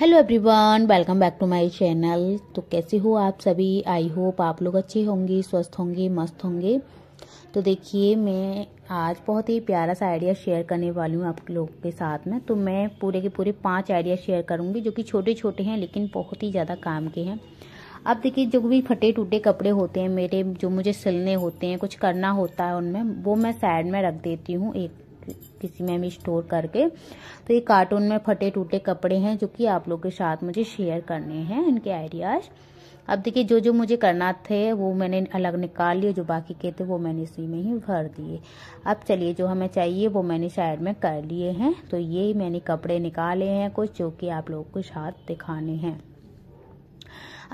hello everyone welcome back to my channel तो कैसे हो आप सभी आई होप आप लोग अच्छे होंगे स्वस्थ होंगे मस्त होंगे तो देखिए मैं आज बहुत ही प्यारा सा आइडिया शेयर करने वाली हूँ आप लोगों के साथ में तो मैं पूरे के पूरे पांच आइडिया शेयर करूँगी जो कि छोटे छोटे हैं लेकिन बहुत ही ज़्यादा काम के हैं अब देखिए जो भी फटे टूटे कपड़े होते हैं मेरे जो मुझे सिलने होते हैं कुछ करना होता है उनमें वो मैं साइड में रख देती हूँ एक किसी में भी स्टोर करके तो ये कार्टून में फटे टूटे कपड़े हैं जो कि आप लोग के साथ मुझे शेयर करने हैं इनके आइडियाज़ अब देखिए जो जो मुझे करना थे वो मैंने अलग निकाल लिए जो बाकी के थे वो मैंने इसी में ही भर दिए अब चलिए जो हमें चाहिए वो मैंने साइड में कर लिए हैं तो ये मैंने कपड़े निकाले हैं कुछ जो कि आप लोगों को साथ दिखाने हैं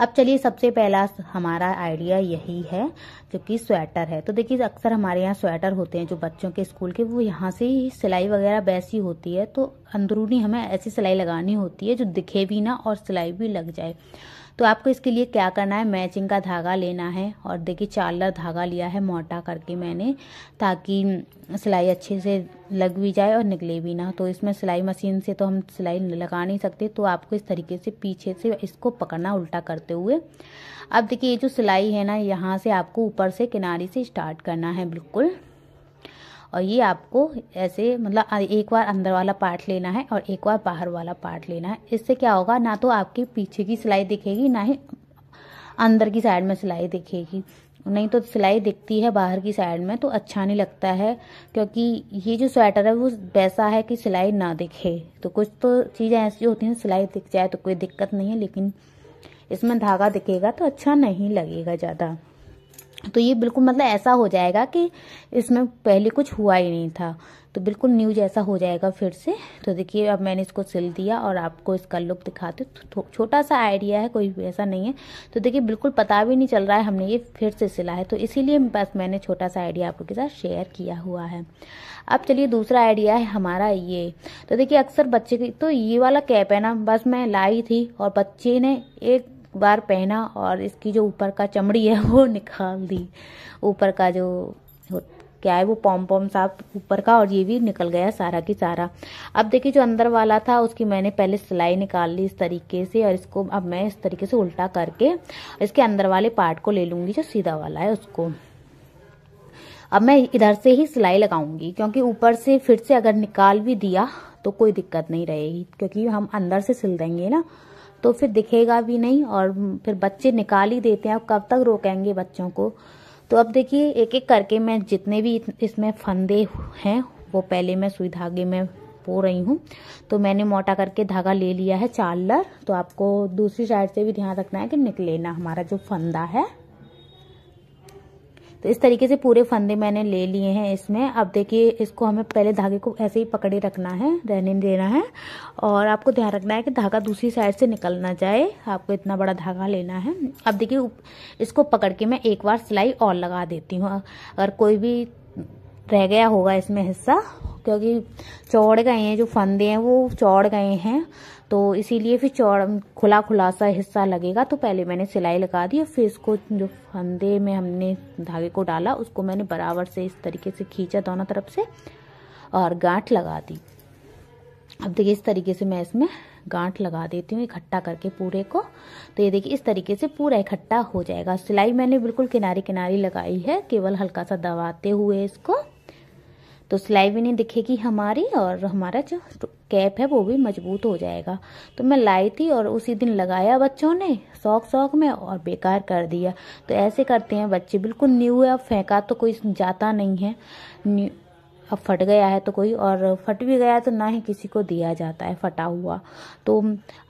अब चलिए सबसे पहला हमारा आइडिया यही है जो कि स्वेटर है तो देखिए अक्सर हमारे यहाँ स्वेटर होते हैं जो बच्चों के स्कूल के वो यहाँ से ही सिलाई वगैरह वैसी होती है तो अंदरूनी हमें ऐसी सिलाई लगानी होती है जो दिखे भी ना और सिलाई भी लग जाए तो आपको इसके लिए क्या करना है मैचिंग का धागा लेना है और देखिए चालर धागा लिया है मोटा करके मैंने ताकि सिलाई अच्छे से लग भी जाए और निकले भी ना तो इसमें सिलाई मशीन से तो हम सिलाई लगा नहीं सकते तो आपको इस तरीके से पीछे से इसको पकड़ना उल्टा करते हुए अब देखिए ये जो सिलाई है ना यहाँ से आपको ऊपर से किनारे से स्टार्ट करना है बिल्कुल और ये आपको ऐसे मतलब एक बार अंदर वाला पार्ट लेना है और एक बार बाहर वाला पार्ट लेना है इससे क्या होगा ना तो आपके पीछे की सिलाई दिखेगी ना ही अंदर की साइड में सिलाई दिखेगी नहीं तो सिलाई दिखती है बाहर की साइड में तो अच्छा नहीं लगता है क्योंकि ये जो स्वेटर है वो वैसा है कि सिलाई ना दिखे तो कुछ तो चीज़ें ऐसी होती हैं सिलाई दिख जाए तो कोई दिक्कत नहीं है लेकिन इसमें धागा दिखेगा तो अच्छा नहीं लगेगा ज़्यादा तो ये बिल्कुल मतलब ऐसा हो जाएगा कि इसमें पहले कुछ हुआ ही नहीं था तो बिल्कुल न्यू जैसा हो जाएगा फिर से तो देखिए अब मैंने इसको सिल दिया और आपको इसका लुक दिखाते तो छोटा सा आइडिया है कोई ऐसा नहीं है तो देखिए बिल्कुल पता भी नहीं चल रहा है हमने ये फिर से सिला है तो इसीलिए बस मैंने छोटा सा आइडिया आपके के साथ शेयर किया हुआ है अब चलिए दूसरा आइडिया है हमारा ये तो देखिए अक्सर बच्चे की तो ये वाला कैप है ना बस मैं लाई थी और बच्चे ने एक बार पहना और इसकी जो ऊपर का चमड़ी है वो निकाल दी ऊपर का जो क्या है वो पॉम पॉम साफ ऊपर का और ये भी निकल गया सारा की सारा अब देखिए जो अंदर वाला था उसकी मैंने पहले सिलाई निकाल ली इस तरीके से और इसको अब मैं इस तरीके से उल्टा करके इसके अंदर वाले पार्ट को ले लूंगी जो सीधा वाला है उसको अब मैं इधर से ही सिलाई लगाऊंगी क्योंकि ऊपर से फिर से अगर निकाल भी दिया तो कोई दिक्कत नहीं रहेगी क्योंकि हम अंदर से सिल देंगे ना तो फिर दिखेगा भी नहीं और फिर बच्चे निकाल ही देते हैं कब तक रोकेंगे बच्चों को तो अब देखिए एक एक करके मैं जितने भी इसमें फंदे हैं वो पहले मैं सुई धागे में पो रही हूँ तो मैंने मोटा करके धागा ले लिया है चार्लर तो आपको दूसरी साइड से भी ध्यान रखना है कि निकले ना हमारा जो फंदा है तो इस तरीके से पूरे फंदे मैंने ले लिए हैं इसमें अब देखिए इसको हमें पहले धागे को ऐसे ही पकड़े रखना है रहने देना है और आपको ध्यान रखना है कि धागा दूसरी साइड से निकल ना जाए आपको इतना बड़ा धागा लेना है अब देखिए इसको पकड़ के मैं एक बार सिलाई और लगा देती हूँ अगर कोई भी रह गया होगा इसमें हिस्सा क्योंकि चौड़ गए हैं जो फंदे हैं वो चौड़ गए हैं तो इसीलिए फिर चौड़ खुला खुला सा हिस्सा लगेगा तो पहले मैंने सिलाई लगा दी और फिर इसको जो फंदे में हमने धागे को डाला उसको मैंने बराबर से इस तरीके से खींचा दोनों तरफ से और गांठ लगा दी अब देखिए इस तरीके से मैं इसमें गांठ लगा देती हूँ इकट्ठा करके पूरे को तो ये देखिए इस तरीके से पूरा इकट्ठा हो जाएगा सिलाई मैंने बिल्कुल किनारे किनारे लगाई है केवल हल्का सा दबाते हुए इसको तो सिलाई भी नहीं दिखेगी हमारी और हमारा जो कैप है वो भी मजबूत हो जाएगा तो मैं लाई थी और उसी दिन लगाया बच्चों ने शौक शौक में और बेकार कर दिया तो ऐसे करते हैं बच्चे बिल्कुल न्यू है फेंका तो कोई जाता नहीं है न्यू अब फट गया है तो कोई और फट भी गया तो ना ही किसी को दिया जाता है फटा हुआ तो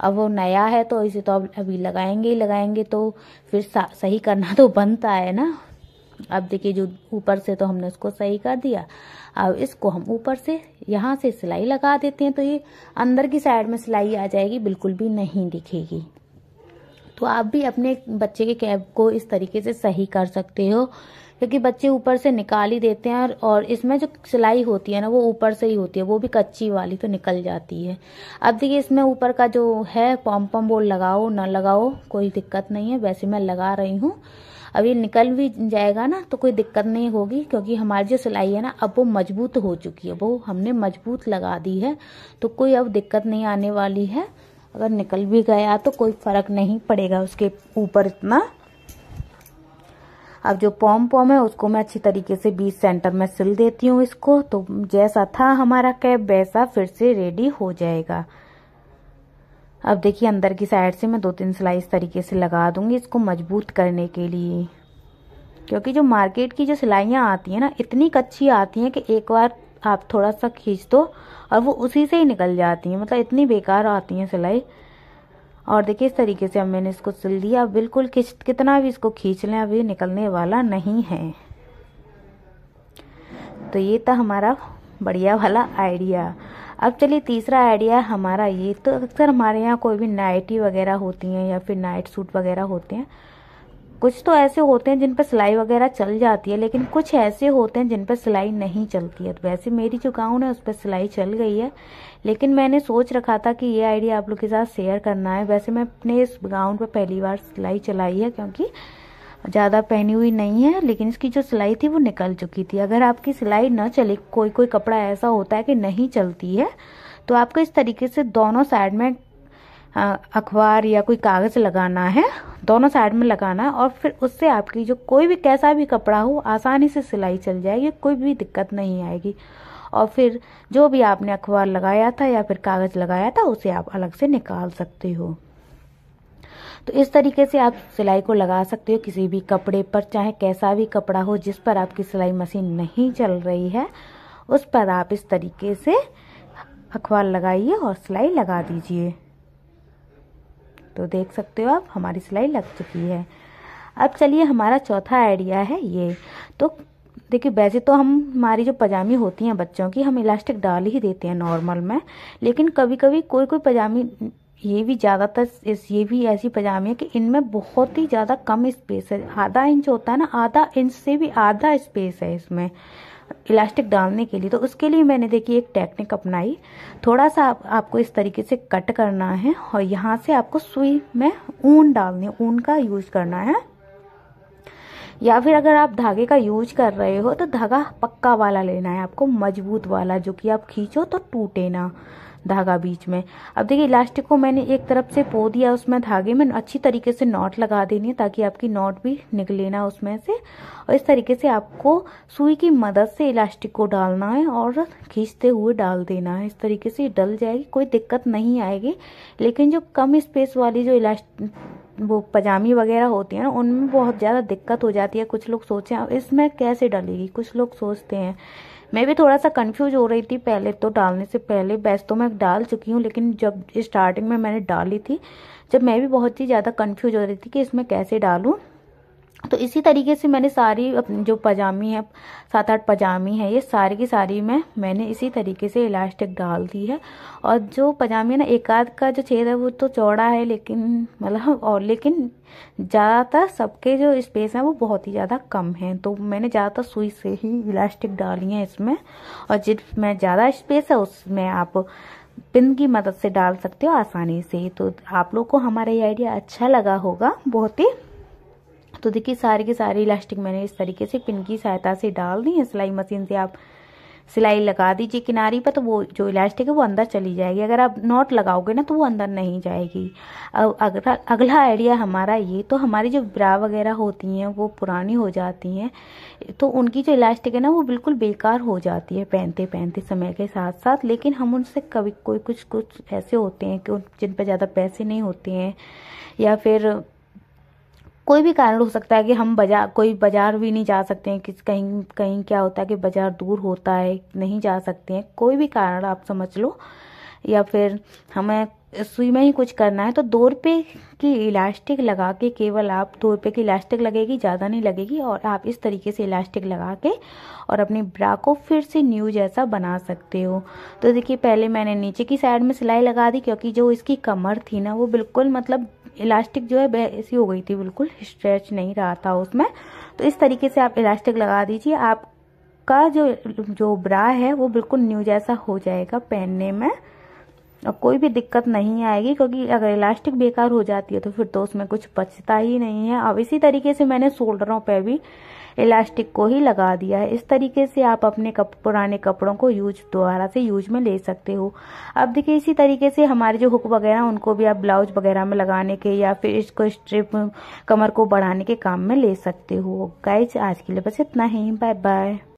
अब वो नया है तो इसे तो अब अभी लगाएंगे ही लगाएंगे तो फिर सही करना तो बनता है ना अब देखिए जो ऊपर से तो हमने उसको सही कर दिया अब इसको हम ऊपर से यहाँ से सिलाई लगा देते हैं तो ये अंदर की साइड में सिलाई आ जाएगी बिल्कुल भी नहीं दिखेगी तो आप भी अपने बच्चे के कैब को इस तरीके से सही कर सकते हो क्योंकि बच्चे ऊपर से निकाल ही देते हैं और इसमें जो सिलाई होती है ना वो ऊपर से ही होती है वो भी कच्ची वाली तो निकल जाती है अब देखिए इसमें ऊपर का जो है पम पम वो लगाओ ना लगाओ कोई दिक्कत नहीं है वैसे मैं लगा रही हूँ अभी निकल भी जाएगा ना तो कोई दिक्कत नहीं होगी क्योंकि हमारी जो सिलाई है ना अब वो मजबूत हो चुकी है वो हमने मजबूत लगा दी है तो कोई अब दिक्कत नहीं आने वाली है अगर निकल भी गया तो कोई फ़र्क नहीं पड़ेगा उसके ऊपर इतना अब जो पॉम पॉम है उसको मैं अच्छी तरीके से बीच सेंटर में सिल देती हूँ इसको तो जैसा था हमारा कैप वैसा फिर से रेडी हो जाएगा अब देखिए अंदर की साइड से मैं दो तीन सिलाई इस तरीके से लगा दूंगी इसको मजबूत करने के लिए क्योंकि जो मार्केट की जो सिलाइयाँ आती हैं ना इतनी कच्ची आती हैं कि एक बार आप थोड़ा सा खींच दो और वो उसी से ही निकल जाती हैं मतलब इतनी बेकार आती हैं सिलाई और देखिए इस तरीके से अब मैंने इसको सिल दिया बिल्कुल कितना भी इसको खींच लें अभी निकलने वाला नहीं है तो ये था हमारा बढ़िया वाला आइडिया अब चलिए तीसरा आइडिया हमारा ये तो अक्सर हमारे यहाँ कोई भी नाइटी वगैरह होती हैं या फिर नाइट सूट वगैरह होते हैं कुछ तो ऐसे होते हैं जिन पर सिलाई वगैरह चल जाती है लेकिन कुछ ऐसे होते हैं जिन पर सिलाई नहीं चलती है तो वैसे मेरी जो गाउन है उस पर सिलाई चल गई है लेकिन मैंने सोच रखा था कि ये आइडिया आप लोग के साथ शेयर करना है वैसे मैं अपने इस गाउन पर पहली बार सिलाई चलाई है क्योंकि ज़्यादा पहनी हुई नहीं है लेकिन इसकी जो सिलाई थी वो निकल चुकी थी अगर आपकी सिलाई न चले कोई कोई कपड़ा ऐसा होता है कि नहीं चलती है तो आपको इस तरीके से दोनों साइड में हाँ, अखबार या कोई कागज़ लगाना है दोनों साइड में लगाना और फिर उससे आपकी जो कोई भी कैसा भी कपड़ा हो आसानी से सिलाई चल जाएगी कोई भी दिक्कत नहीं आएगी और फिर जो भी आपने अखबार लगाया था या फिर कागज़ लगाया था उसे आप अलग से निकाल सकते हो तो इस तरीके से आप सिलाई को लगा सकते हो किसी भी कपड़े पर चाहे कैसा भी कपड़ा हो जिस पर आपकी सिलाई मशीन नहीं चल रही है उस पर आप इस तरीके से अखबार लगाइए और सिलाई लगा दीजिए तो देख सकते हो आप हमारी सिलाई लग चुकी है अब चलिए हमारा चौथा आइडिया है ये तो देखिए वैसे तो हम हमारी जो पजामी होती हैं बच्चों की हम इलास्टिक डाल ही देते हैं नॉर्मल में लेकिन कभी कभी कोई कोई पजामी ये भी ज़्यादातर इस ये भी ऐसी पजामी है कि इनमें बहुत ही ज़्यादा कम स्पेस है आधा इंच होता है ना आधा इंच से भी आधा स्पेस है इसमें इलास्टिक डालने के लिए तो उसके लिए मैंने देखी एक टेक्निक अपनाई थोड़ा सा आप, आपको इस तरीके से कट करना है और यहाँ से आपको सुई में ऊन डालनी ऊन का यूज करना है या फिर अगर आप धागे का यूज कर रहे हो तो धागा पक्का वाला लेना है आपको मजबूत वाला जो कि आप खींचो तो टूटे ना धागा बीच में अब देखिए इलास्टिक को मैंने एक तरफ से पो दिया उसमें धागे में अच्छी तरीके से नॉट लगा देनी है ताकि आपकी नॉट भी निकले ना उसमें से और इस तरीके से आपको सुई की मदद से इलास्टिक को डालना है और खींचते हुए डाल देना है इस तरीके से डल जाएगी कोई दिक्कत नहीं आएगी लेकिन जो कम स्पेस वाली जो इलास्ट वो पजामी वगैरह होती है ना उनमें बहुत ज़्यादा दिक्कत हो जाती है कुछ लोग सोचें इसमें कैसे डलेगी कुछ लोग सोचते हैं मैं भी थोड़ा सा कंफ्यूज हो रही थी पहले तो डालने से पहले बैस तो मैं डाल चुकी हूँ लेकिन जब स्टार्टिंग में मैंने डाली थी जब मैं भी बहुत ही ज़्यादा कन्फ्यूज हो रही थी कि इसमें कैसे डालूँ तो इसी तरीके से मैंने सारी जो पजामी है सात आठ पजामी है ये सारी की सारी में मैंने इसी तरीके से इलास्टिक डाल दी है और जो पजामी है ना एक आध का जो छेद है वो तो चौड़ा है लेकिन मतलब और लेकिन ज़्यादातर सबके जो स्पेस है वो बहुत ही ज़्यादा कम है तो मैंने ज़्यादातर सुई से ही इलास्टिक डाली है इसमें और जिसमें ज़्यादा स्पेस है उसमें आप पिन की मदद से डाल सकते हो आसानी से तो आप लोग को हमारा ये आइडिया अच्छा लगा होगा बहुत ही तो देखिए सारी की सारी इलास्टिक मैंने इस तरीके से पिन की सहायता से डाल दी है सिलाई मशीन से आप सिलाई लगा दीजिए किनारी पर तो वो जो इलास्टिक है वो अंदर चली जाएगी अगर आप नॉट लगाओगे ना तो वो अंदर नहीं जाएगी अब अगला अगला आइडिया हमारा ये तो हमारी जो ब्रा वगैरह होती हैं वो पुरानी हो जाती हैं तो उनकी जो इलास्टिक है ना वो बिल्कुल बेकार हो जाती है पहनते पहनते समय के साथ साथ लेकिन हम उनसे कभी कोई कुछ कुछ ऐसे होते हैं कि जिन पर ज़्यादा पैसे नहीं होते हैं या फिर कोई भी कारण हो सकता है कि हम बाजार कोई बाजार भी नहीं जा सकते हैं किस कहीं कहीं क्या होता है कि बाजार दूर होता है नहीं जा सकते हैं कोई भी कारण आप समझ लो या फिर हमें सुई में ही कुछ करना है तो दो रुपये की इलास्टिक लगा के केवल आप दो रुपये की इलास्टिक लगेगी ज़्यादा नहीं लगेगी और आप इस तरीके से इलास्टिक लगा के और अपनी ब्रा को फिर से न्यू जैसा बना सकते हो तो देखिए पहले मैंने नीचे की साइड में सिलाई लगा दी क्योंकि जो इसकी कमर थी ना वो बिल्कुल मतलब इलास्टिक जो है ऐसी हो गई थी बिल्कुल स्ट्रेच नहीं रहा था उसमें तो इस तरीके से आप इलास्टिक लगा दीजिए आपका जो जो ब्रा है वो बिल्कुल न्यू जैसा हो जाएगा पहनने में और कोई भी दिक्कत नहीं आएगी क्योंकि अगर इलास्टिक बेकार हो जाती है तो फिर तो उसमें कुछ बचता ही नहीं है अब इसी तरीके से मैंने शोल्डरों पर भी इलास्टिक को ही लगा दिया है इस तरीके से आप अपने कप, पुराने कपड़ों को यूज दोबारा से यूज में ले सकते हो अब देखिए इसी तरीके से हमारे जो हुक वगैरह उनको भी आप ब्लाउज वगैरह में लगाने के या फिर इसको स्ट्रिप कमर को बढ़ाने के काम में ले सकते हो गाइज आज के लिए बस इतना ही बाय बाय